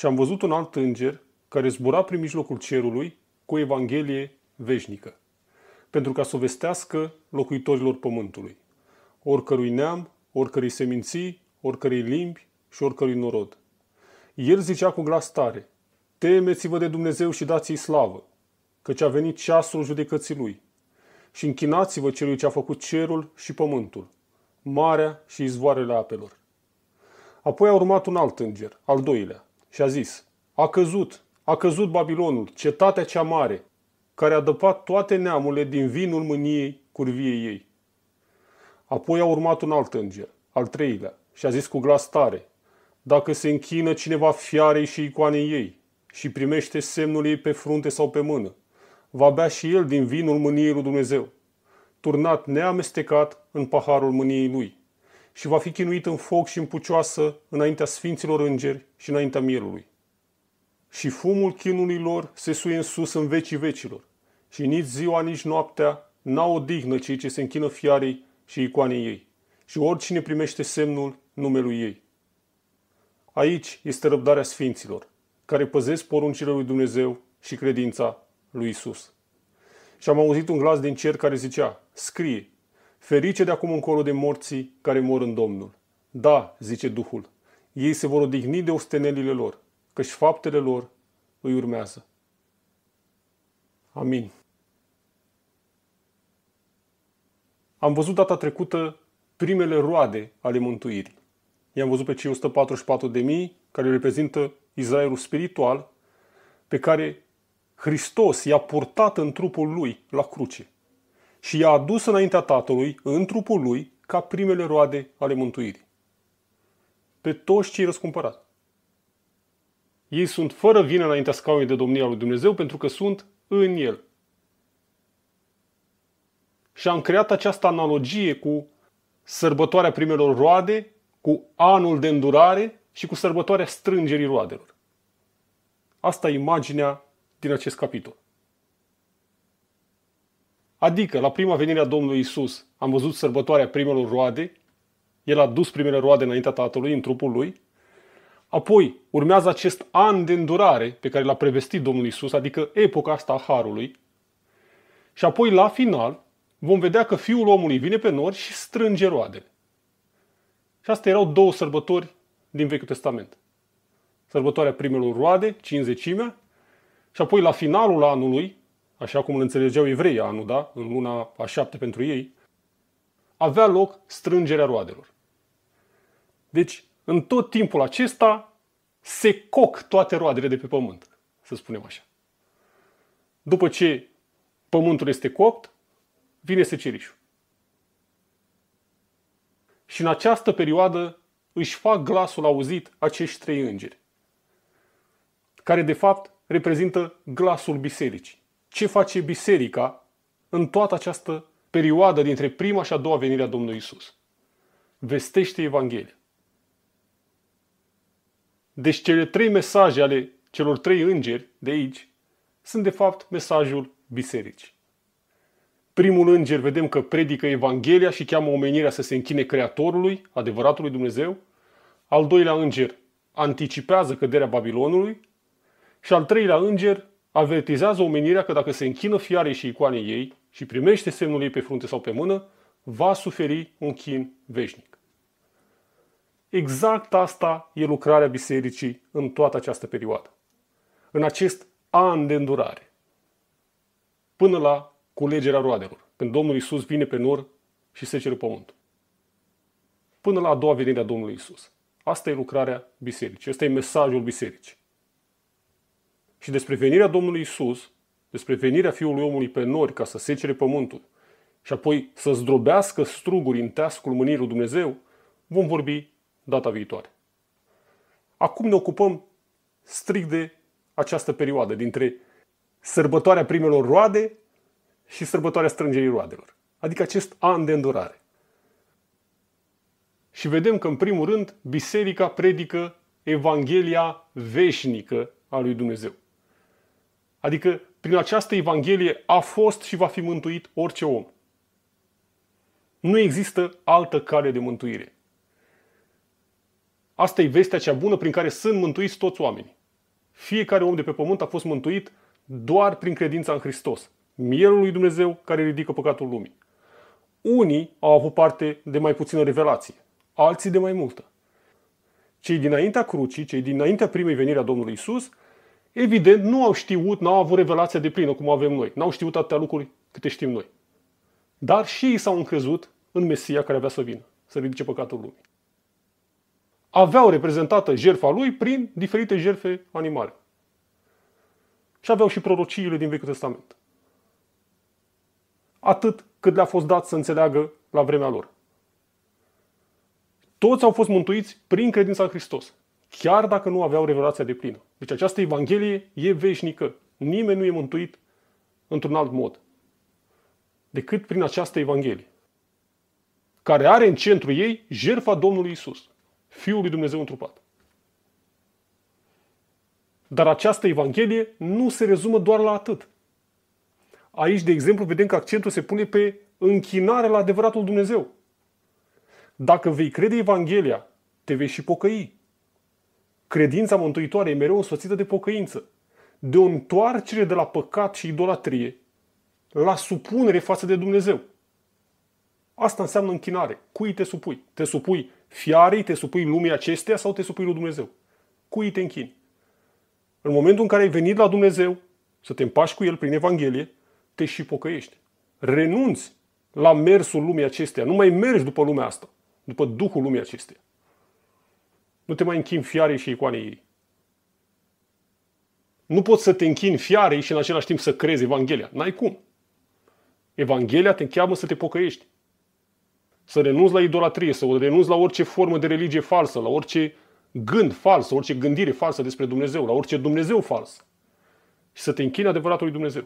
Și am văzut un alt înger care zbura prin mijlocul cerului cu o Evanghelie veșnică, pentru ca să o vestească locuitorilor pământului, oricărui neam, oricărei seminții, oricărei limbi și oricărui norod. El zicea cu glas tare, temeți-vă de Dumnezeu și dați-i slavă, căci a venit ceasul judecății lui. Și închinați-vă celui ce a făcut cerul și pământul, marea și izvoarele apelor. Apoi a urmat un alt înger, al doilea, și a zis, a căzut, a căzut Babilonul, cetatea cea mare, care a dăpat toate neamurile din vinul mâniei curviei ei. Apoi a urmat un alt înger, al treilea, și a zis cu glas tare, dacă se închină cineva fiarei și icoanei ei și primește semnul ei pe frunte sau pe mână, va bea și el din vinul mâniei lui Dumnezeu, turnat neamestecat în paharul mâniei lui și va fi chinuit în foc și în pucioasă înaintea sfinților îngeri și înaintea mielului. Și fumul chinului lor se suie în sus în vecii vecilor și nici ziua, nici noaptea n-au odihnă cei ce se închină fiarei și icoanei ei și oricine primește semnul numelui ei. Aici este răbdarea sfinților, care păzesc poruncile lui Dumnezeu și credința lui Isus. Și am auzit un glas din cer care zicea, scrie, Ferice de acum încolo de morții care mor în Domnul. Da, zice Duhul, ei se vor odihni de ostenelile lor, căci faptele lor îi urmează. Amin. Am văzut data trecută primele roade ale mântuirii. I-am văzut pe cei mii care reprezintă Israelul spiritual pe care Hristos i-a purtat în trupul lui la cruce și i-a adus înaintea Tatălui, în trupul lui, ca primele roade ale mântuirii. Pe toți cei răscumpărați. Ei sunt fără vină înaintea scaunului de domnia lui Dumnezeu pentru că sunt în el. Și am creat această analogie cu sărbătoarea primelor roade, cu anul de îndurare și cu sărbătoarea strângerii roadelor. Asta e imaginea din acest capitol. Adică, la prima venire a Domnului Isus, am văzut sărbătoarea primelor roade, el a dus primele roade înaintea Tatălui în trupul lui, apoi urmează acest an de îndurare pe care l-a prevestit Domnul Isus, adică epoca asta a Harului, și apoi la final vom vedea că Fiul omului vine pe nori și strânge roadele. Și astea erau două sărbători din Vechiul Testament. Sărbătoarea primelor roade, cinzecimea, și apoi la finalul anului, așa cum îl înțelegeau evrei anul, da? în luna a șapte pentru ei, avea loc strângerea roadelor. Deci, în tot timpul acesta, se coc toate roadele de pe pământ, să spunem așa. După ce pământul este copt, vine secerișul. Și în această perioadă își fac glasul auzit acești trei îngeri, care de fapt reprezintă glasul bisericii ce face biserica în toată această perioadă dintre prima și a doua venire a Domnului Isus. Vestește Evanghelia. Deci cele trei mesaje ale celor trei îngeri de aici sunt de fapt mesajul bisericii. Primul înger vedem că predică Evanghelia și cheamă omenirea să se închine Creatorului, adevăratului Dumnezeu. Al doilea înger anticipează căderea Babilonului. Și al treilea înger avertizează omenirea că dacă se închină fiarei și icoanei ei și primește semnul ei pe frunte sau pe mână, va suferi un chin veșnic. Exact asta e lucrarea bisericii în toată această perioadă. În acest an de îndurare. Până la culegerea roadelor, când Domnul Isus vine pe nor și se cere pământul. Până la a doua venire a Domnului Isus. Asta e lucrarea bisericii. Asta e mesajul bisericii și despre venirea Domnului Isus, despre venirea Fiului Omului pe nori ca să secere pământul și apoi să zdrobească struguri în teascul mânirii lui Dumnezeu, vom vorbi data viitoare. Acum ne ocupăm strict de această perioadă dintre sărbătoarea primelor roade și sărbătoarea strângerii roadelor, adică acest an de îndurare. Și vedem că, în primul rând, biserica predică Evanghelia veșnică a lui Dumnezeu. Adică prin această Evanghelie a fost și va fi mântuit orice om. Nu există altă cale de mântuire. Asta e vestea cea bună prin care sunt mântuiți toți oamenii. Fiecare om de pe pământ a fost mântuit doar prin credința în Hristos, mielul lui Dumnezeu care ridică păcatul lumii. Unii au avut parte de mai puțină revelație, alții de mai multă. Cei dinaintea crucii, cei dinaintea primei veniri a Domnului Isus, evident, nu au știut, n-au avut revelația de plină cum avem noi. N-au știut atâtea lucruri câte știm noi. Dar și ei s-au încrezut în Mesia care avea să vină, să ridice păcatul lumii. Aveau reprezentată jertfa lui prin diferite jertfe animale. Și aveau și prorociile din Vechiul Testament. Atât cât le-a fost dat să înțeleagă la vremea lor. Toți au fost mântuiți prin credința în Hristos chiar dacă nu aveau revelația de plină. Deci această Evanghelie e veșnică. Nimeni nu e mântuit într-un alt mod decât prin această Evanghelie, care are în centru ei jertfa Domnului Isus, Fiul lui Dumnezeu întrupat. Dar această Evanghelie nu se rezumă doar la atât. Aici, de exemplu, vedem că accentul se pune pe închinare la adevăratul Dumnezeu. Dacă vei crede Evanghelia, te vei și pocăi. Credința mântuitoare e mereu însoțită de pocăință, de o întoarcere de la păcat și idolatrie, la supunere față de Dumnezeu. Asta înseamnă închinare. Cui te supui? Te supui fiarei, te supui lumii acesteia sau te supui lui Dumnezeu? Cui te închini? În momentul în care ai venit la Dumnezeu, să te împași cu El prin Evanghelie, te și pocăiești. Renunți la mersul lumii acesteia. Nu mai mergi după lumea asta, după Duhul lumii acesteia. Nu te mai închin fiarei și icoanei ei. Nu poți să te închin fiarei și în același timp să crezi Evanghelia. N-ai cum. Evanghelia te cheamă să te pocăiești. Să renunți la idolatrie, să renunți la orice formă de religie falsă, la orice gând fals, orice gândire falsă despre Dumnezeu, la orice Dumnezeu fals. Și să te închini adevăratului Dumnezeu.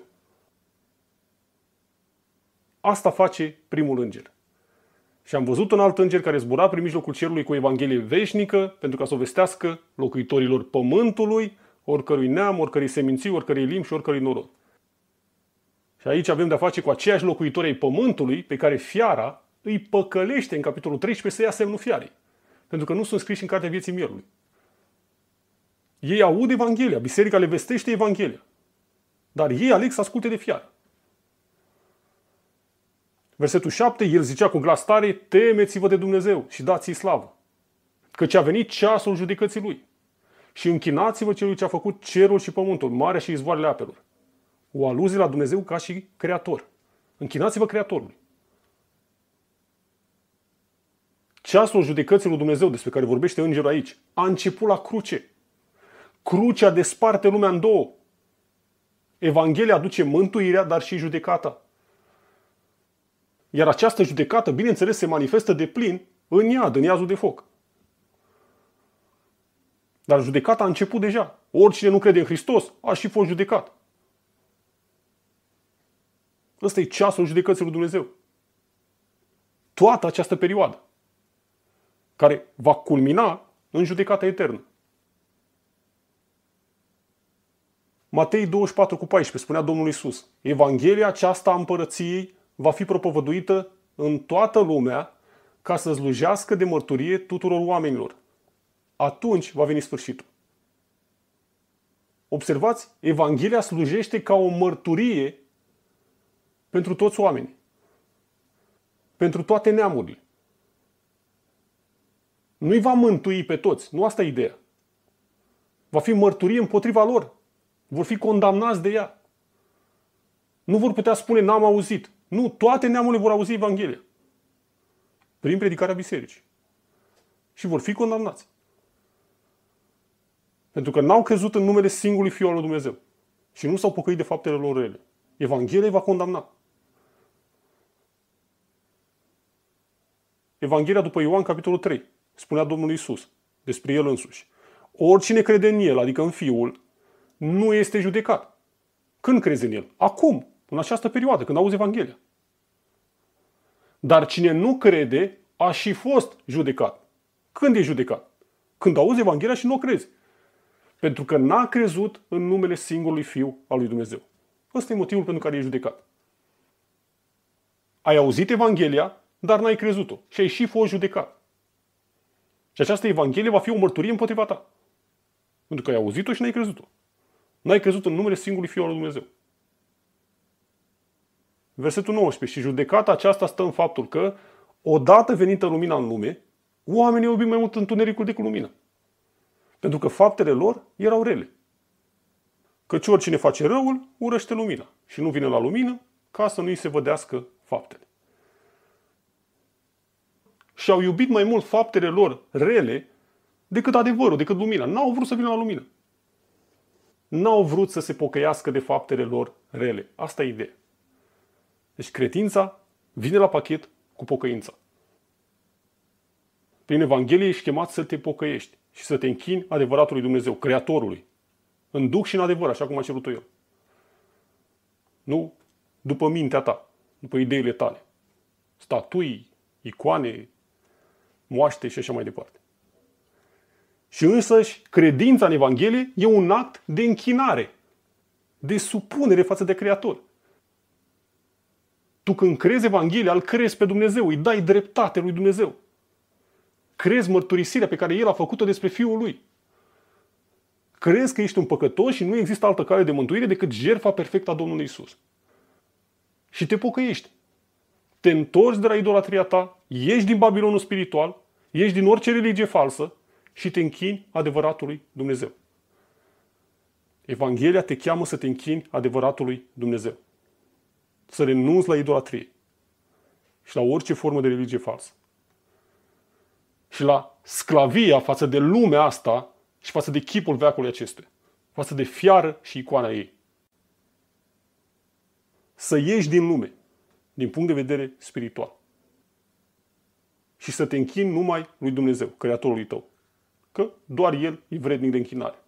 Asta face primul înger. Și am văzut un alt înger care zbura prin mijlocul cerului cu o Evanghelie veșnică pentru ca să o vestească locuitorilor pământului, oricărui neam, oricărei seminții, oricărei limbi și oricărui norod. Și aici avem de-a face cu aceiași locuitori ai pământului pe care fiara îi păcălește în capitolul 13 să ia semnul fiarei. Pentru că nu sunt scriși în Cartea Vieții Mierului. Ei aud Evanghelia, biserica le vestește Evanghelia. Dar ei aleg să asculte de fiară. Versetul 7, el zicea cu glas tare, temeți-vă de Dumnezeu și dați-i slavă, căci a venit ceasul judecății lui. Și închinați-vă celui ce a făcut cerul și pământul, marea și izvoarele apelor. O aluzie la Dumnezeu ca și creator. Închinați-vă creatorului. Ceasul judecății lui Dumnezeu, despre care vorbește îngerul aici, a început la cruce. Crucea desparte lumea în două. Evanghelia aduce mântuirea, dar și judecata. Iar această judecată, bineînțeles, se manifestă de plin în iad, în iazul de foc. Dar judecata a început deja. Oricine nu crede în Hristos a și fost judecat. Ăsta e ceasul judecății lui Dumnezeu. Toată această perioadă care va culmina în judecata eternă. Matei 24 cu 14 spunea Domnul Isus, Evanghelia aceasta a împărăției va fi propovăduită în toată lumea ca să slujească de mărturie tuturor oamenilor. Atunci va veni sfârșitul. Observați, Evanghelia slujește ca o mărturie pentru toți oamenii. Pentru toate neamurile. Nu-i va mântui pe toți, nu asta e ideea. Va fi mărturie împotriva lor. Vor fi condamnați de ea. Nu vor putea spune n-am auzit. Nu, toate neamurile vor auzi Evanghelia. Prin predicarea bisericii. Și vor fi condamnați. Pentru că n-au crezut în numele singurului Fiul al lui Dumnezeu. Și nu s-au pocăit de faptele lor rele. Evanghelia îi va condamna. Evanghelia după Ioan, capitolul 3, spunea Domnul Isus despre El însuși. Oricine crede în El, adică în Fiul, nu este judecat. Când crezi în El? Acum. În această perioadă, când auzi Evanghelia. Dar cine nu crede, a și fost judecat. Când e judecat? Când auzi Evanghelia și nu o crezi. Pentru că n-a crezut în numele singurului Fiu al lui Dumnezeu. Ăsta e motivul pentru care e judecat. Ai auzit Evanghelia, dar n-ai crezut-o. Și ai și fost judecat. Și această Evanghelie va fi o mărturie împotriva ta. Pentru că ai auzit-o și n-ai crezut-o. N-ai crezut în numele singurului Fiu al lui Dumnezeu. Versetul 19. Și judecata aceasta stă în faptul că, odată venită lumina în lume, oamenii au iubit mai mult întunericul decât lumina. Pentru că faptele lor erau rele. Căci oricine face răul, urăște lumina și nu vine la lumină ca să nu îi se vădească faptele. Și au iubit mai mult faptele lor rele decât adevărul, decât lumina. N-au vrut să vină la lumină. N-au vrut să se pocăiască de faptele lor rele. Asta e ideea. Deci credința vine la pachet cu pocăința. Prin Evanghelie ești chemat să te pocăiești și să te închini adevăratului Dumnezeu, Creatorului. În duc și în adevăr, așa cum a cerut eu. Nu după mintea ta, după ideile tale. Statui, icoane, moaște și așa mai departe. Și însăși, credința în Evanghelie e un act de închinare, de supunere față de Creator. Tu când crezi Evanghelia, îl crezi pe Dumnezeu, îi dai dreptate lui Dumnezeu. Crezi mărturisirea pe care El a făcut-o despre Fiul Lui. Crezi că ești un păcătos și nu există altă cale de mântuire decât jertfa perfectă a Domnului Isus. Și te pocăiești. Te întorci de la idolatria ta, ieși din Babilonul spiritual, ieși din orice religie falsă și te închini adevăratului Dumnezeu. Evanghelia te cheamă să te închini adevăratului Dumnezeu să renunți la idolatrie și la orice formă de religie falsă. Și la sclavia față de lumea asta și față de chipul veacului acestuia. față de fiară și icoana ei. Să ieși din lume, din punct de vedere spiritual. Și să te închini numai lui Dumnezeu, Creatorului tău. Că doar El e vrednic de închinare.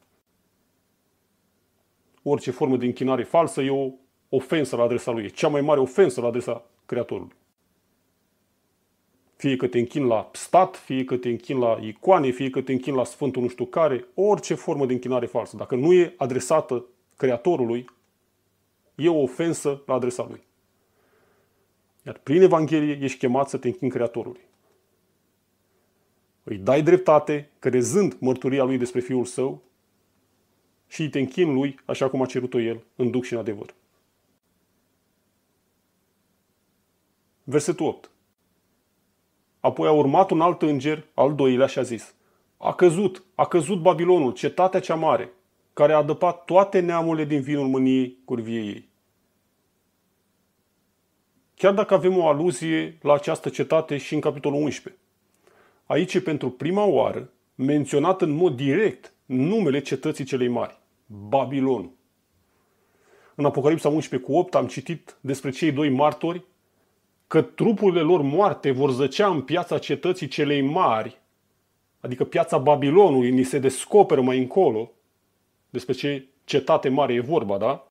Orice formă de închinare falsă e o ofensă la adresa lui, e cea mai mare ofensă la adresa Creatorului. Fie că te închin la stat, fie că te închin la icoane, fie că te închin la Sfântul nu știu care, orice formă de închinare falsă, dacă nu e adresată Creatorului, e o ofensă la adresa lui. Iar prin Evanghelie ești chemat să te închin Creatorului. Îi dai dreptate, crezând mărturia lui despre Fiul Său și îi te închin lui așa cum a cerut-o El, în duc și în adevăr. Versetul 8. Apoi a urmat un alt înger, al doilea, și a zis, A căzut, a căzut Babilonul, cetatea cea mare, care a adăpat toate neamurile din vinul mâniei curviei ei. Chiar dacă avem o aluzie la această cetate și în capitolul 11. Aici e pentru prima oară menționat în mod direct numele cetății celei mari, Babilon. În Apocalipsa 11 cu 8 am citit despre cei doi martori că trupurile lor moarte vor zăcea în piața cetății celei mari, adică piața Babilonului, ni se descoperă mai încolo despre ce cetate mare e vorba, da?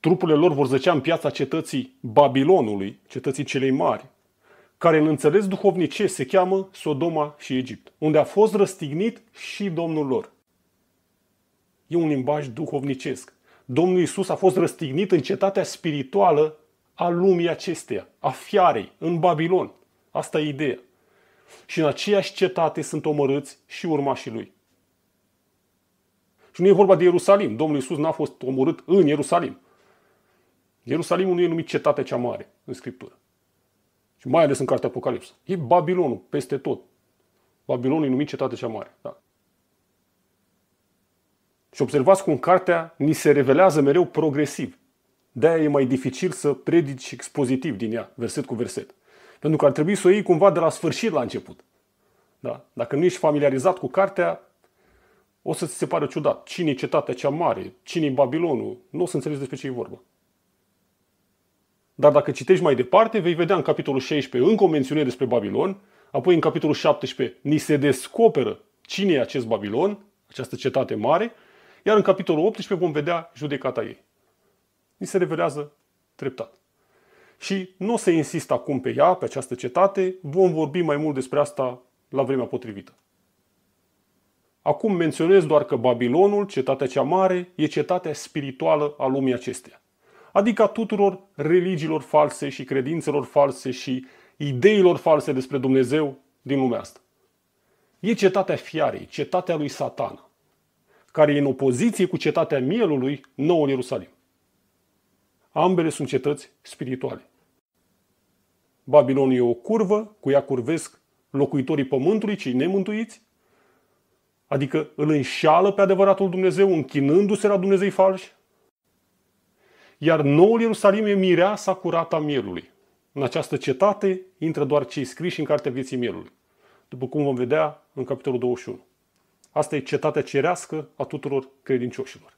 Trupurile lor vor zăcea în piața cetății Babilonului, cetății celei mari, care în înțeles duhovnice se cheamă Sodoma și Egipt, unde a fost răstignit și Domnul lor. E un limbaj duhovnicesc. Domnul Isus a fost răstignit în cetatea spirituală a lumii acesteia, a fiarei, în Babilon. Asta e ideea. Și în aceeași cetate sunt omorâți și urmașii lui. Și nu e vorba de Ierusalim. Domnul Iisus n-a fost omorât în Ierusalim. Ierusalimul nu e numit cetatea cea mare în Scriptură. Și mai ales în cartea Apocalipsă. E Babilonul peste tot. Babilonul e numit cetatea cea mare. Da. Și observați cum cartea ni se revelează mereu progresiv de e mai dificil să predici expozitiv din ea, verset cu verset. Pentru că ar trebui să o iei cumva de la sfârșit la început. Da? Dacă nu ești familiarizat cu cartea, o să ți se pare ciudat. Cine e cetatea cea mare? Cine e Babilonul? Nu o să înțelegi despre ce e vorba. Dar dacă citești mai departe, vei vedea în capitolul 16 încă o mențiune despre Babilon, apoi în capitolul 17 ni se descoperă cine e acest Babilon, această cetate mare, iar în capitolul 18 vom vedea judecata ei ni se revelează treptat. Și nu o să insist acum pe ea, pe această cetate, vom vorbi mai mult despre asta la vremea potrivită. Acum menționez doar că Babilonul, cetatea cea mare, e cetatea spirituală a lumii acesteia. Adică a tuturor religiilor false și credințelor false și ideilor false despre Dumnezeu din lumea asta. E cetatea fiarei, cetatea lui satana, care e în opoziție cu cetatea mielului nou în Ierusalim. Ambele sunt cetăți spirituale. Babilonul e o curvă, cu ea curvesc locuitorii pământului, cei nemântuiți, adică îl înșală pe adevăratul Dumnezeu, închinându-se la Dumnezei falși. Iar noul Ierusalim e mireasa curată a mielului. În această cetate intră doar cei scriși în Cartea Vieții Mielului, după cum vom vedea în capitolul 21. Asta e cetatea cerească a tuturor credincioșilor,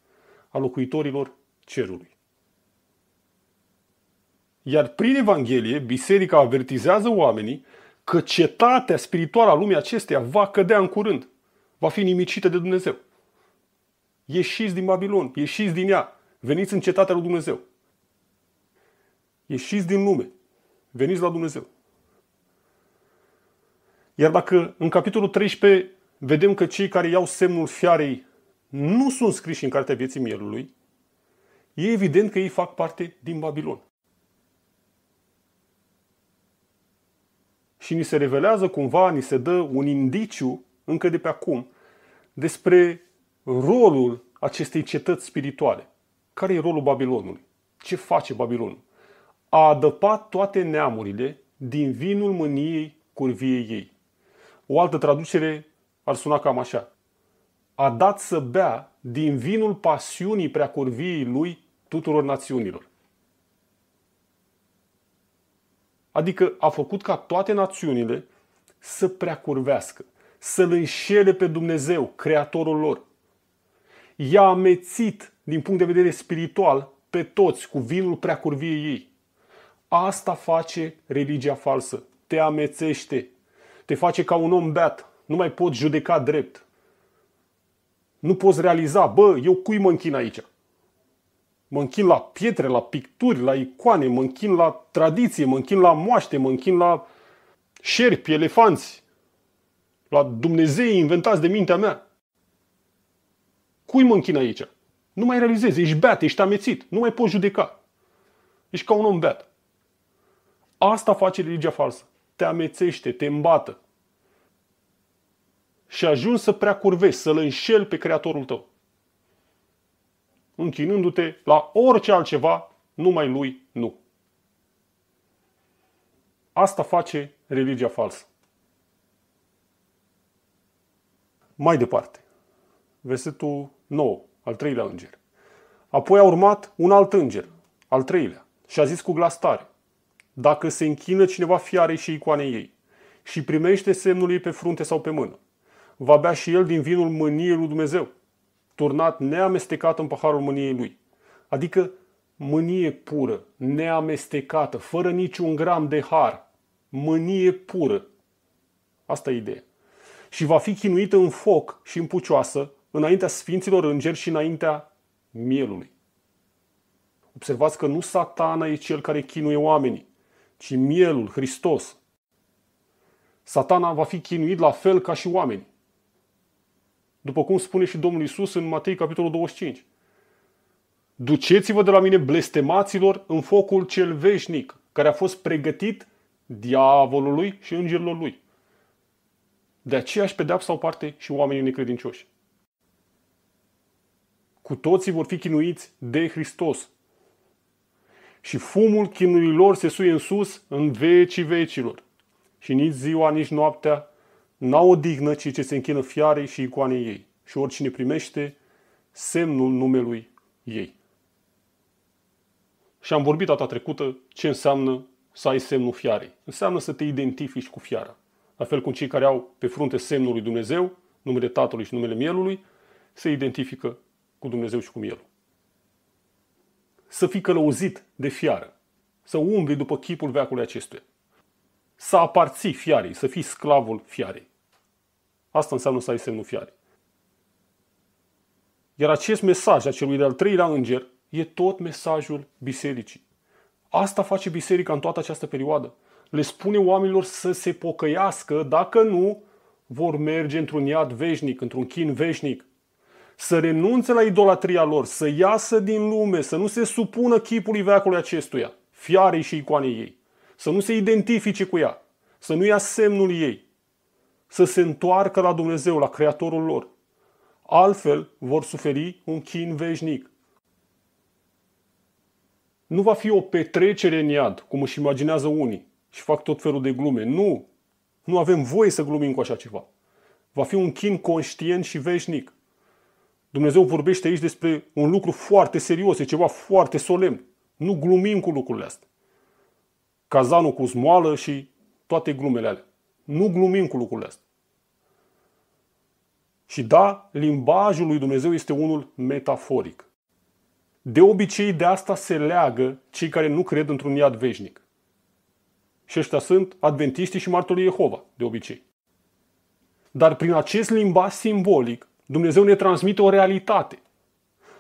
a locuitorilor cerului. Iar prin Evanghelie, biserica avertizează oamenii că cetatea spirituală a lumii acesteia va cădea în curând. Va fi nimicită de Dumnezeu. Ieșiți din Babilon, ieșiți din ea, veniți în cetatea lui Dumnezeu. Ieșiți din lume, veniți la Dumnezeu. Iar dacă în capitolul 13 vedem că cei care iau semnul fiarei nu sunt scriși în Cartea Vieții Mielului, e evident că ei fac parte din Babilon. și ni se revelează cumva, ni se dă un indiciu încă de pe acum despre rolul acestei cetăți spirituale. Care e rolul Babilonului? Ce face Babilonul? A adăpat toate neamurile din vinul mâniei curviei ei. O altă traducere ar suna cam așa. A dat să bea din vinul pasiunii prea curviei lui tuturor națiunilor. Adică a făcut ca toate națiunile să preacurvească, să-L înșele pe Dumnezeu, Creatorul lor. I-a amețit, din punct de vedere spiritual, pe toți cu vinul preacurviei ei. Asta face religia falsă. Te amețește, te face ca un om beat, nu mai poți judeca drept. Nu poți realiza, bă, eu cui mă închin aici? mă închin la pietre, la picturi, la icoane, mă închin la tradiție, mă închin la moaște, mă închin la șerpi, elefanți, la Dumnezei inventați de mintea mea. Cui mă închin aici? Nu mai realizezi, ești beat, ești amețit, nu mai poți judeca. Ești ca un om beat. Asta face religia falsă. Te amețește, te îmbată. Și ajungi să prea curvești, să-l înșeli pe creatorul tău închinându-te la orice altceva, numai lui nu. Asta face religia falsă. Mai departe, versetul 9, al treilea înger. Apoi a urmat un alt înger, al treilea, și a zis cu glas tare, dacă se închină cineva fiarei și icoanei ei și primește semnul ei pe frunte sau pe mână, va bea și el din vinul mâniei lui Dumnezeu, turnat neamestecat în paharul mâniei lui. Adică mânie pură, neamestecată, fără niciun gram de har. Mânie pură. Asta e ideea. Și va fi chinuită în foc și în pucioasă înaintea sfinților îngeri și înaintea mielului. Observați că nu satana e cel care chinuie oamenii, ci mielul, Hristos. Satana va fi chinuit la fel ca și oamenii. După cum spune și Domnul Isus în Matei capitolul 25. Duceți-vă de la mine blestemaților în focul cel veșnic, care a fost pregătit diavolului și îngerilor lui. De aceeași pedeapsă au parte și oamenii necredincioși. Cu toții vor fi chinuiți de Hristos. Și fumul chinurilor se suie în sus în vecii vecilor. Și nici ziua, nici noaptea n-au o dignă, ci ce se închină fiarei și icoanei ei și oricine primește semnul numelui ei. Și am vorbit data trecută ce înseamnă să ai semnul fiarei. Înseamnă să te identifici cu fiara. La fel cum cei care au pe frunte semnul lui Dumnezeu, numele Tatălui și numele Mielului, se identifică cu Dumnezeu și cu Mielul. Să fii călăuzit de fiară. Să umbli după chipul veacului acestuia. Să aparții fiarei, să fii sclavul fiarei. Asta înseamnă să ai semnul fiare. Iar acest mesaj a celui de-al treilea înger e tot mesajul bisericii. Asta face biserica în toată această perioadă. Le spune oamenilor să se pocăiască, dacă nu, vor merge într-un iad veșnic, într-un chin veșnic. Să renunțe la idolatria lor, să iasă din lume, să nu se supună chipului veacului acestuia, fiarei și icoanei ei, să nu se identifice cu ea, să nu ia semnul ei, să se întoarcă la Dumnezeu, la Creatorul lor. Altfel vor suferi un chin veșnic. Nu va fi o petrecere în iad, cum își imaginează unii și fac tot felul de glume. Nu! Nu avem voie să glumim cu așa ceva. Va fi un chin conștient și veșnic. Dumnezeu vorbește aici despre un lucru foarte serios, e ceva foarte solemn. Nu glumim cu lucrurile astea. Cazanul cu zmoală și toate glumele alea. Nu glumim cu lucrul astea. Și da, limbajul lui Dumnezeu este unul metaforic. De obicei de asta se leagă cei care nu cred într-un iad veșnic. Și ăștia sunt adventiștii și martorii Jehova, de obicei. Dar prin acest limbaj simbolic, Dumnezeu ne transmite o realitate.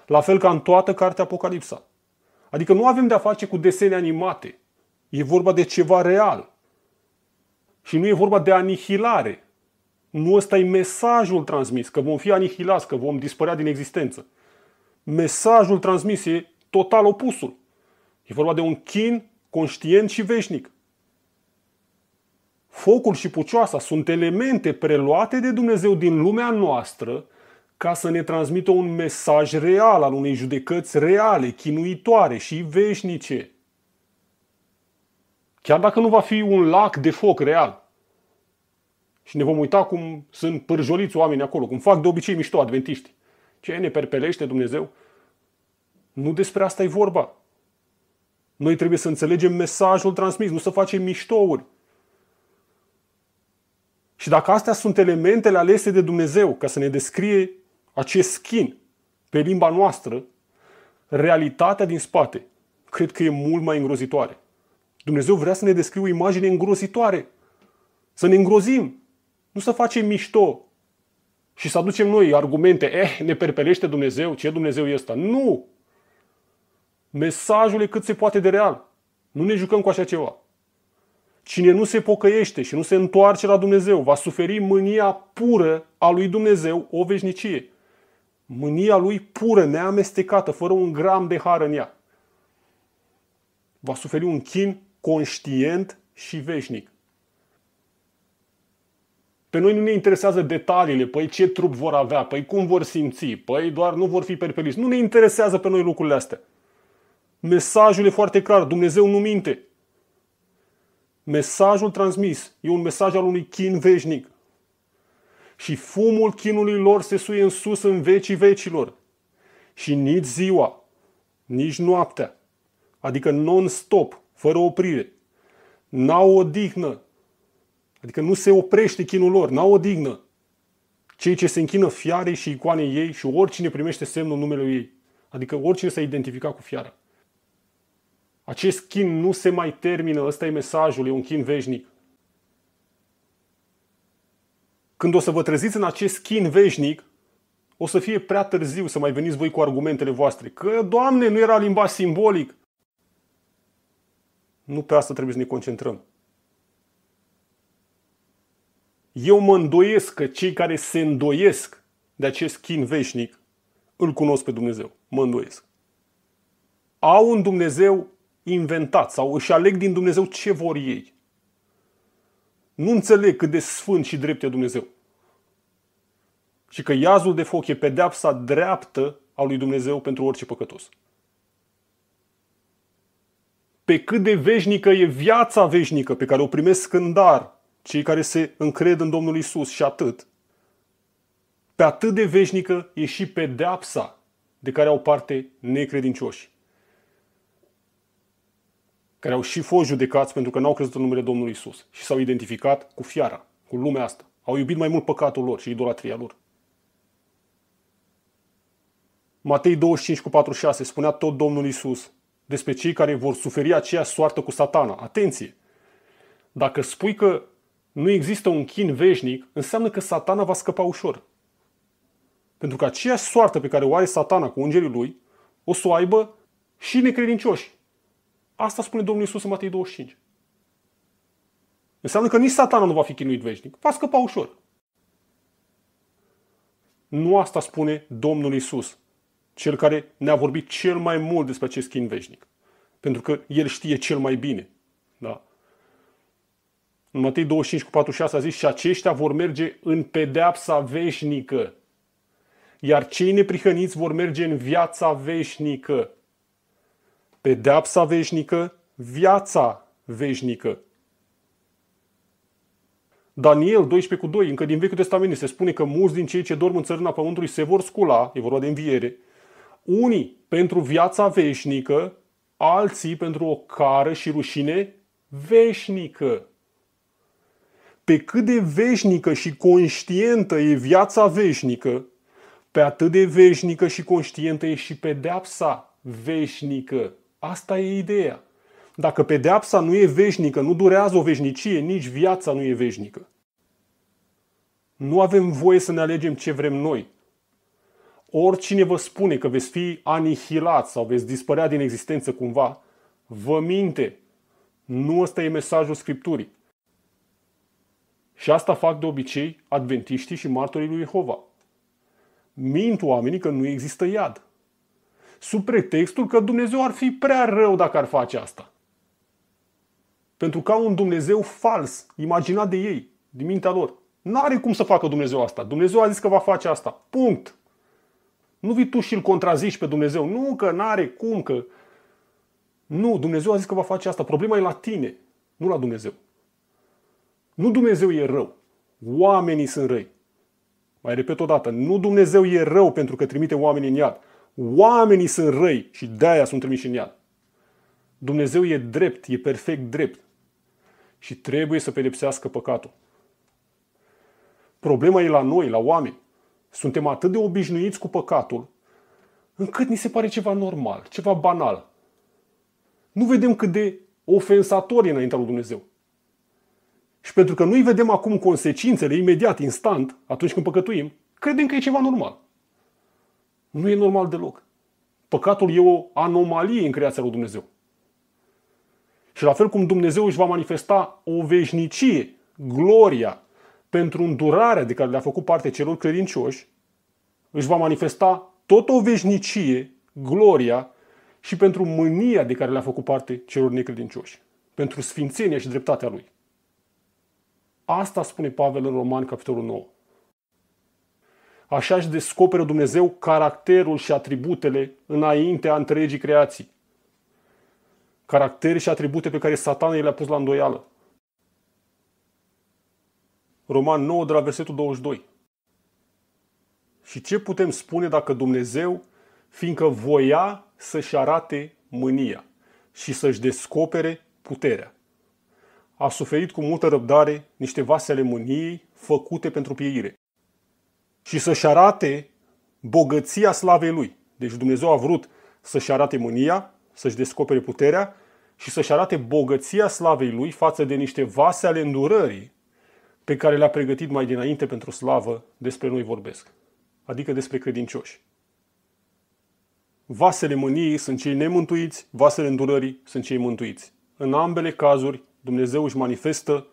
La fel ca în toată cartea Apocalipsa. Adică nu avem de-a face cu desene animate. E vorba de ceva real, și nu e vorba de anihilare. Nu ăsta e mesajul transmis, că vom fi anihilați, că vom dispărea din existență. Mesajul transmis e total opusul. E vorba de un chin conștient și veșnic. Focul și pucioasa sunt elemente preluate de Dumnezeu din lumea noastră ca să ne transmită un mesaj real al unei judecăți reale, chinuitoare și veșnice. Chiar dacă nu va fi un lac de foc real. Și ne vom uita cum sunt pârjoliți oamenii acolo, cum fac de obicei mișto adventiști. Ce ne perpelește Dumnezeu? Nu despre asta e vorba. Noi trebuie să înțelegem mesajul transmis, nu să facem miștouri. Și dacă astea sunt elementele alese de Dumnezeu ca să ne descrie acest schin pe limba noastră, realitatea din spate cred că e mult mai îngrozitoare. Dumnezeu vrea să ne descriu o imagine îngrozitoare. Să ne îngrozim. Nu să facem mișto. Și să aducem noi argumente. Eh, ne perpelește Dumnezeu. Ce Dumnezeu e ăsta? Nu! Mesajul e cât se poate de real. Nu ne jucăm cu așa ceva. Cine nu se pocăiește și nu se întoarce la Dumnezeu va suferi mânia pură a lui Dumnezeu o veșnicie. Mânia lui pură, neamestecată, fără un gram de har în ea. Va suferi un chin conștient și veșnic. Pe noi nu ne interesează detaliile, păi ce trup vor avea, păi cum vor simți, păi doar nu vor fi perpeliți. Nu ne interesează pe noi lucrurile astea. Mesajul e foarte clar, Dumnezeu nu minte. Mesajul transmis e un mesaj al unui chin veșnic. Și fumul chinului lor se suie în sus în vecii vecilor. Și nici ziua, nici noaptea, adică non-stop, fără oprire. N-au o dignă. Adică nu se oprește chinul lor, n-au o dignă. Cei ce se închină fiarei și icoanei ei și oricine primește semnul numelui ei. Adică oricine s-a identificat cu fiara. Acest chin nu se mai termină, ăsta e mesajul, e un chin veșnic. Când o să vă treziți în acest chin veșnic, o să fie prea târziu să mai veniți voi cu argumentele voastre. Că, Doamne, nu era limba simbolic. Nu pe asta trebuie să ne concentrăm. Eu mă îndoiesc că cei care se îndoiesc de acest chin veșnic îl cunosc pe Dumnezeu. Mă îndoiesc. Au un Dumnezeu inventat sau își aleg din Dumnezeu ce vor ei. Nu înțeleg cât de sfânt și drept e Dumnezeu. Și că iazul de foc e pedeapsa dreaptă a lui Dumnezeu pentru orice păcătos pe cât de veșnică e viața veșnică pe care o primesc în dar cei care se încred în Domnul Isus și atât, pe atât de veșnică e și pedeapsa de care au parte necredincioși, care au și fost judecați pentru că n-au crezut în numele Domnului Isus și s-au identificat cu fiara, cu lumea asta. Au iubit mai mult păcatul lor și idolatria lor. Matei 25 cu 46 spunea tot Domnul Isus despre cei care vor suferi aceeași soartă cu satana. Atenție! Dacă spui că nu există un chin veșnic, înseamnă că satana va scăpa ușor. Pentru că aceeași soartă pe care o are satana cu ungerii lui, o să o aibă și necredincioși. Asta spune Domnul Isus în Matei 25. Înseamnă că nici satana nu va fi chinuit veșnic. Va scăpa ușor. Nu asta spune Domnul Isus cel care ne-a vorbit cel mai mult despre acest chin veșnic. Pentru că el știe cel mai bine. Da? În Matei 25 cu 46 a zis și aceștia vor merge în pedeapsa veșnică. Iar cei neprihăniți vor merge în viața veșnică. Pedeapsa veșnică, viața veșnică. Daniel 12 cu 2, încă din Vechiul Testament, se spune că mulți din cei ce dorm în țărâna pământului se vor scula, e vorba de înviere, unii pentru viața veșnică, alții pentru o cară și rușine veșnică. Pe cât de veșnică și conștientă e viața veșnică, pe atât de veșnică și conștientă e și pedeapsa veșnică. Asta e ideea. Dacă pedeapsa nu e veșnică, nu durează o veșnicie, nici viața nu e veșnică. Nu avem voie să ne alegem ce vrem noi oricine vă spune că veți fi anihilați sau veți dispărea din existență cumva, vă minte. Nu ăsta e mesajul Scripturii. Și asta fac de obicei adventiștii și martorii lui Jehova. Mint oamenii că nu există iad. Sub pretextul că Dumnezeu ar fi prea rău dacă ar face asta. Pentru că au un Dumnezeu fals, imaginat de ei, din mintea lor. N-are cum să facă Dumnezeu asta. Dumnezeu a zis că va face asta. Punct. Nu vii tu și îl contrazici pe Dumnezeu. Nu, că n-are cum, că... Nu, Dumnezeu a zis că va face asta. Problema e la tine, nu la Dumnezeu. Nu Dumnezeu e rău. Oamenii sunt răi. Mai repet o dată, nu Dumnezeu e rău pentru că trimite oamenii în iad. Oamenii sunt răi și de-aia sunt trimiși în iad. Dumnezeu e drept, e perfect drept și trebuie să pedepsească păcatul. Problema e la noi, la oameni. Suntem atât de obișnuiți cu păcatul, încât ni se pare ceva normal, ceva banal. Nu vedem cât de e înaintea lui Dumnezeu. Și pentru că nu-i vedem acum consecințele imediat, instant, atunci când păcătuim, credem că e ceva normal. Nu e normal deloc. Păcatul e o anomalie în creația lui Dumnezeu. Și la fel cum Dumnezeu își va manifesta o veșnicie, gloria pentru îndurarea de care le-a făcut parte celor credincioși, își va manifesta tot o veșnicie, gloria și pentru mânia de care le-a făcut parte celor necredincioși, pentru sfințenia și dreptatea lui. Asta spune Pavel în Roman, capitolul 9. Așa își descoperă Dumnezeu caracterul și atributele înaintea întregii creații. Caracter și atribute pe care satana le-a pus la îndoială. Roman 9 de la versetul 22. Și ce putem spune dacă Dumnezeu, fiindcă voia să-și arate mânia și să-și descopere puterea, a suferit cu multă răbdare niște vase ale mâniei făcute pentru pieire și să-și arate bogăția slavei lui. Deci Dumnezeu a vrut să-și arate mânia, să-și descopere puterea și să-și arate bogăția slavei lui față de niște vase ale îndurării pe care le-a pregătit mai dinainte pentru slavă, despre noi vorbesc, adică despre credincioși. Vasele mâniei sunt cei nemântuiți, vasele îndurării sunt cei mântuiți. În ambele cazuri, Dumnezeu își manifestă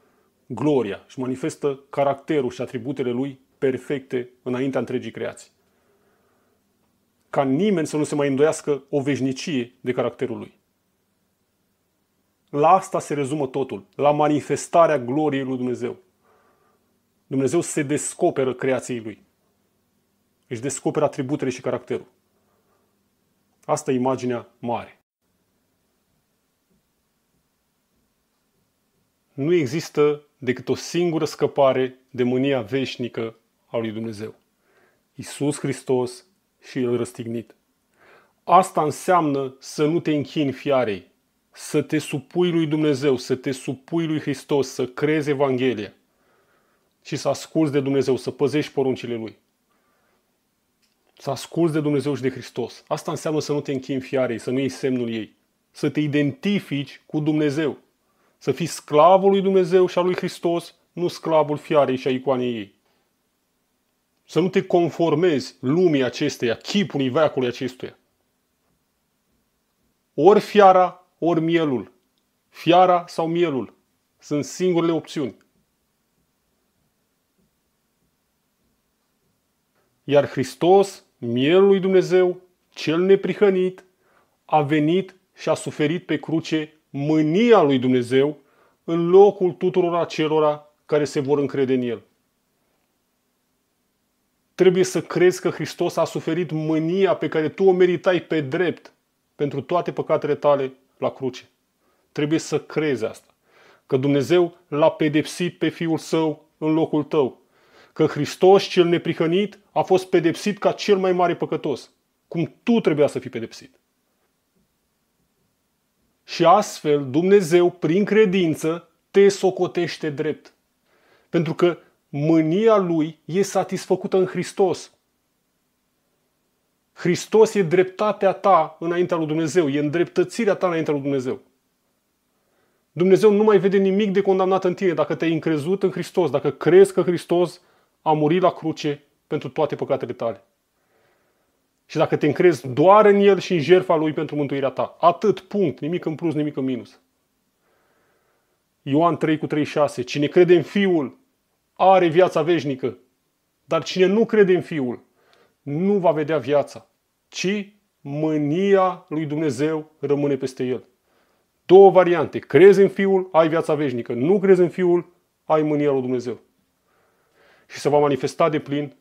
gloria, își manifestă caracterul și atributele lui perfecte înaintea întregii creații. Ca nimeni să nu se mai îndoiască o veșnicie de caracterul lui. La asta se rezumă totul, la manifestarea gloriei lui Dumnezeu. Dumnezeu se descoperă creației lui. Își descoperă atributele și caracterul. Asta e imaginea mare. Nu există decât o singură scăpare de mânia veșnică a lui Dumnezeu. Isus Hristos și El răstignit. Asta înseamnă să nu te închini fiarei, să te supui lui Dumnezeu, să te supui lui Hristos, să crezi Evanghelia și să asculți de Dumnezeu, să păzești poruncile Lui. Să asculți de Dumnezeu și de Hristos. Asta înseamnă să nu te închini fiarei, să nu iei semnul ei. Să te identifici cu Dumnezeu. Să fii sclavul lui Dumnezeu și al lui Hristos, nu sclavul fiarei și a icoanei ei. Să nu te conformezi lumii acesteia, chipului veacului acestuia. Ori fiara, ori mielul. Fiara sau mielul sunt singurele opțiuni. Iar Hristos, mielul lui Dumnezeu, cel neprihănit, a venit și a suferit pe cruce mânia lui Dumnezeu în locul tuturor acelora care se vor încrede în el. Trebuie să crezi că Hristos a suferit mânia pe care tu o meritai pe drept pentru toate păcatele tale la cruce. Trebuie să crezi asta. Că Dumnezeu l-a pedepsit pe Fiul Său în locul tău. Că Hristos cel neprihănit a fost pedepsit ca cel mai mare păcătos, cum tu trebuia să fii pedepsit. Și astfel Dumnezeu, prin credință, te socotește drept. Pentru că mânia lui e satisfăcută în Hristos. Hristos e dreptatea ta înaintea lui Dumnezeu, e îndreptățirea ta înaintea lui Dumnezeu. Dumnezeu nu mai vede nimic de condamnat în tine dacă te-ai încrezut în Hristos, dacă crezi că Hristos a murit la cruce pentru toate păcatele tale. Și dacă te încrezi doar în El și în jertfa Lui pentru mântuirea ta. Atât, punct, nimic în plus, nimic în minus. Ioan 3 cu 36. Cine crede în Fiul are viața veșnică, dar cine nu crede în Fiul nu va vedea viața, ci mânia lui Dumnezeu rămâne peste el. Două variante. Crezi în Fiul, ai viața veșnică. Nu crezi în Fiul, ai mânia lui Dumnezeu. Și se va manifesta de plin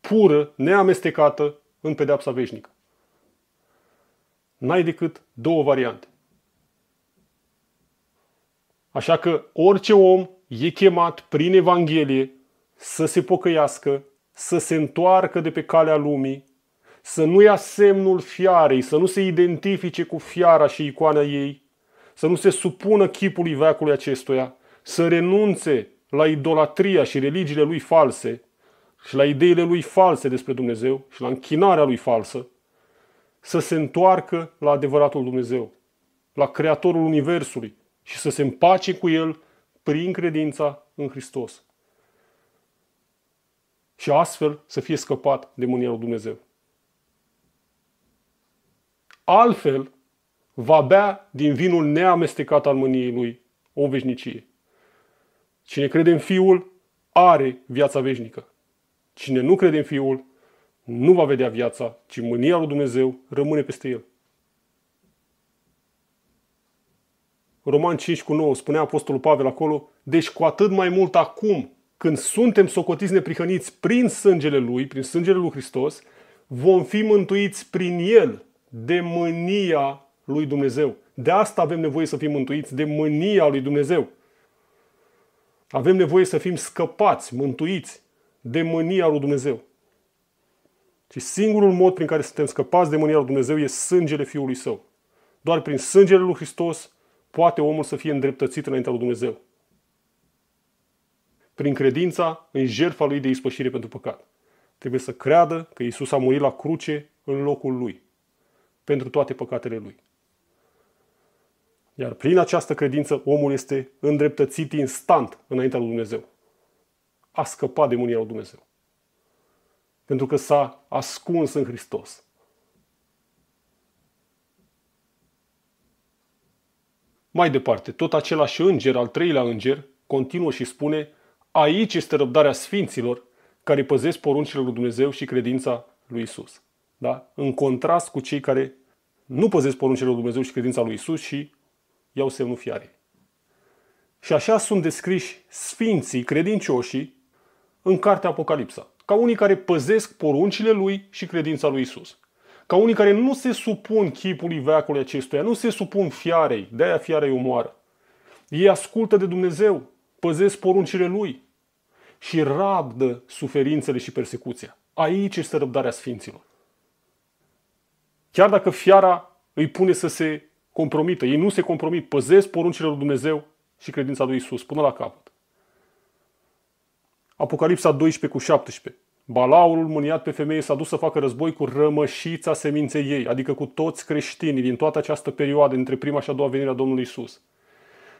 pură, neamestecată în pedeapsa veșnică. N-ai decât două variante. Așa că orice om e chemat prin Evanghelie să se pocăiască, să se întoarcă de pe calea lumii, să nu ia semnul fiarei, să nu se identifice cu fiara și icoana ei, să nu se supună chipului veacului acestuia, să renunțe la idolatria și religiile lui false, și la ideile lui false despre Dumnezeu și la închinarea lui falsă, să se întoarcă la adevăratul Dumnezeu, la Creatorul Universului și să se împace cu El prin credința în Hristos. Și astfel să fie scăpat de mânia lui Dumnezeu. Altfel, va bea din vinul neamestecat al mâniei lui o veșnicie. Cine crede în Fiul are viața veșnică. Cine nu crede în Fiul, nu va vedea viața, ci mânia lui Dumnezeu rămâne peste el. Roman 5 cu 9 spunea Apostolul Pavel acolo, deci cu atât mai mult acum, când suntem socotiți neprihăniți prin sângele Lui, prin sângele Lui Hristos, vom fi mântuiți prin El de mânia Lui Dumnezeu. De asta avem nevoie să fim mântuiți, de mânia Lui Dumnezeu. Avem nevoie să fim scăpați, mântuiți de mânia lui Dumnezeu. Și singurul mod prin care suntem scăpați de mânia lui Dumnezeu e sângele Fiului Său. Doar prin sângele lui Hristos poate omul să fie îndreptățit înaintea lui Dumnezeu. Prin credința în jertfa lui de ispășire pentru păcat. Trebuie să creadă că Isus a murit la cruce în locul lui, pentru toate păcatele lui. Iar prin această credință omul este îndreptățit instant înaintea lui Dumnezeu a scăpat de mânia lui Dumnezeu. Pentru că s-a ascuns în Hristos. Mai departe, tot același înger, al treilea înger, continuă și spune Aici este răbdarea sfinților care păzesc poruncile lui Dumnezeu și credința lui Isus. Da? În contrast cu cei care nu păzesc poruncile lui Dumnezeu și credința lui Isus și iau semnul fiarei. Și așa sunt descriși sfinții credincioșii în cartea Apocalipsa, ca unii care păzesc poruncile lui și credința lui Isus. Ca unii care nu se supun chipului veacului acestuia, nu se supun fiarei, de-aia fiara îi omoară. Ei ascultă de Dumnezeu, păzesc poruncile lui și rabdă suferințele și persecuția. Aici este răbdarea sfinților. Chiar dacă fiara îi pune să se compromită, ei nu se compromit, păzesc poruncile lui Dumnezeu și credința lui Isus până la capăt. Apocalipsa 12 cu 17. Balaurul mâniat pe femeie s-a dus să facă război cu rămășița seminței ei, adică cu toți creștinii din toată această perioadă între prima și a doua venire a Domnului Isus.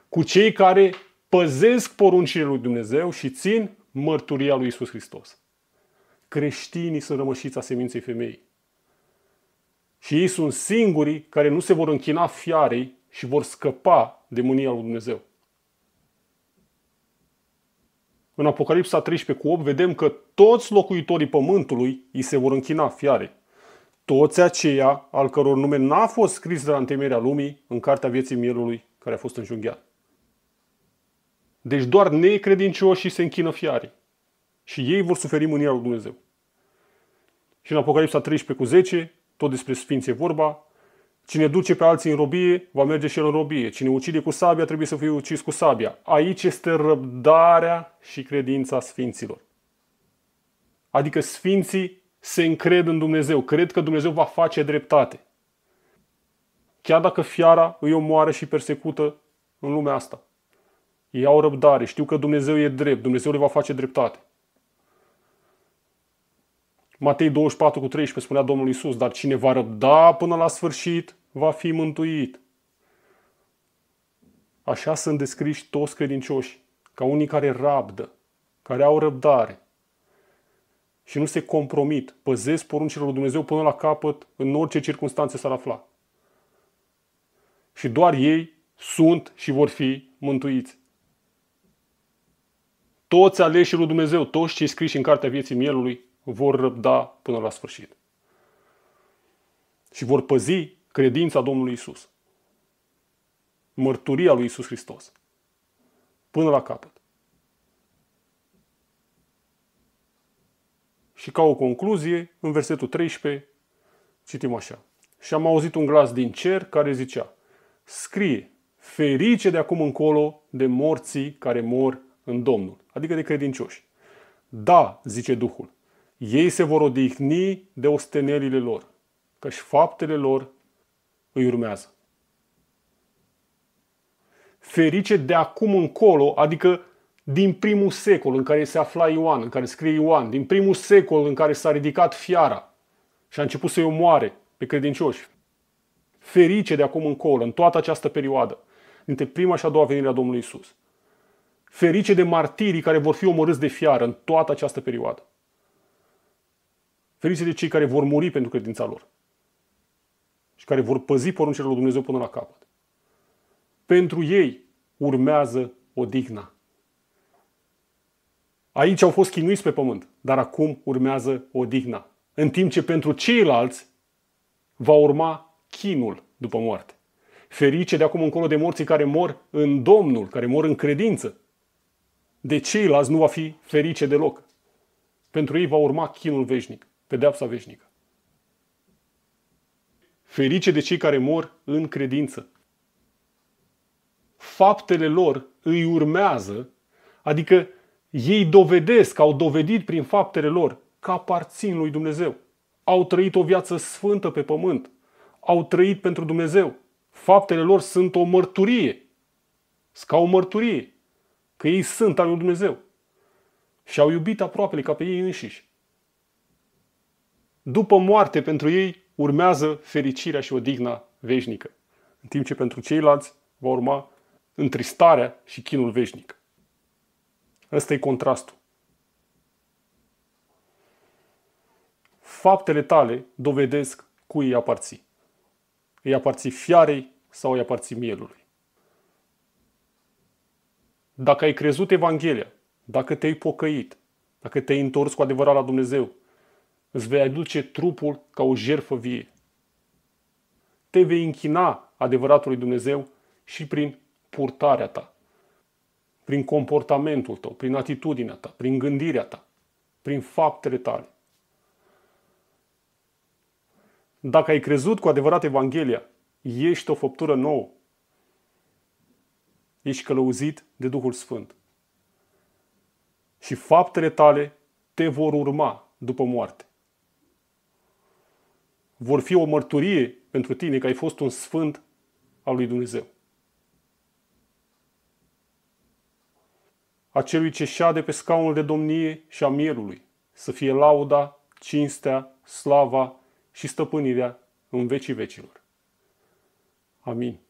Cu cei care păzesc poruncile lui Dumnezeu și țin mărturia lui Isus Hristos. Creștinii sunt rămășița seminței femeii. Și ei sunt singurii care nu se vor închina fiarei și vor scăpa de mânia lui Dumnezeu. în Apocalipsa 13 cu 8 vedem că toți locuitorii pământului îi se vor închina fiare. Toți aceia al căror nume n-a fost scris de la întemeierea lumii în cartea vieții mielului care a fost înjunghiat. Deci doar necredincioșii se închină fiare. Și ei vor suferi mânia lui Dumnezeu. Și în Apocalipsa 13 cu 10, tot despre sfinți vorba, Cine duce pe alții în robie, va merge și el în robie. Cine ucide cu sabia, trebuie să fie ucis cu sabia. Aici este răbdarea și credința sfinților. Adică sfinții se încred în Dumnezeu, cred că Dumnezeu va face dreptate. Chiar dacă fiara îi omoară și persecută în lumea asta. Ei au răbdare, știu că Dumnezeu e drept, Dumnezeu le va face dreptate. Matei 24 cu 13 spunea Domnul Isus, dar cine va răbda până la sfârșit, va fi mântuit. Așa sunt descriși toți credincioși, ca unii care rabdă, care au răbdare și nu se compromit, păzesc poruncile lui Dumnezeu până la capăt, în orice circunstanțe s-ar afla. Și doar ei sunt și vor fi mântuiți. Toți aleșii lui Dumnezeu, toți cei scriși în Cartea Vieții Mielului, vor răbda până la sfârșit. Și vor păzi Credința Domnului Isus. Mărturia lui Isus Hristos. Până la capăt. Și ca o concluzie, în versetul 13, citim așa. Și am auzit un glas din cer care zicea, scrie, ferice de acum încolo de morții care mor în Domnul, adică de credincioși. Da, zice Duhul, ei se vor odihni de ostenelile lor, căci faptele lor îi urmează. Ferice de acum încolo, adică din primul secol în care se afla Ioan, în care scrie Ioan, din primul secol în care s-a ridicat fiara și a început să-i omoare pe credincioși. Ferice de acum încolo, în toată această perioadă, dintre prima și a doua venire a Domnului Isus. Ferice de martirii care vor fi omorâți de fiară în toată această perioadă. Ferice de cei care vor muri pentru credința lor și care vor păzi poruncile lui Dumnezeu până la capăt. Pentru ei urmează o digna. Aici au fost chinuiți pe pământ, dar acum urmează o digna. În timp ce pentru ceilalți va urma chinul după moarte. Ferice de acum încolo de morții care mor în Domnul, care mor în credință. De ceilalți nu va fi ferice deloc. Pentru ei va urma chinul veșnic, pedeapsa veșnică. Ferice de cei care mor în credință. Faptele lor îi urmează, adică ei dovedesc, au dovedit prin faptele lor că aparțin lui Dumnezeu. Au trăit o viață sfântă pe pământ. Au trăit pentru Dumnezeu. Faptele lor sunt o mărturie. Ca o mărturie. Că ei sunt al lui Dumnezeu. Și au iubit aproapele ca pe ei înșiși. După moarte pentru ei urmează fericirea și odihna veșnică, în timp ce pentru ceilalți va urma întristarea și chinul veșnic. Ăsta e contrastul. Faptele tale dovedesc cui îi aparții. Îi aparții fiarei sau îi aparții mielului. Dacă ai crezut Evanghelia, dacă te-ai pocăit, dacă te-ai întors cu adevărat la Dumnezeu, Îți vei aduce trupul ca o jertfă vie. Te vei închina adevăratului Dumnezeu și prin purtarea ta, prin comportamentul tău, prin atitudinea ta, prin gândirea ta, prin faptele tale. Dacă ai crezut cu adevărat Evanghelia, ești o făptură nouă. Ești călăuzit de Duhul Sfânt. Și faptele tale te vor urma după moarte vor fi o mărturie pentru tine că ai fost un sfânt al lui Dumnezeu. celui ce șade pe scaunul de domnie și a mielului, să fie lauda, cinstea, slava și stăpânirea în vecii vecilor. Amin.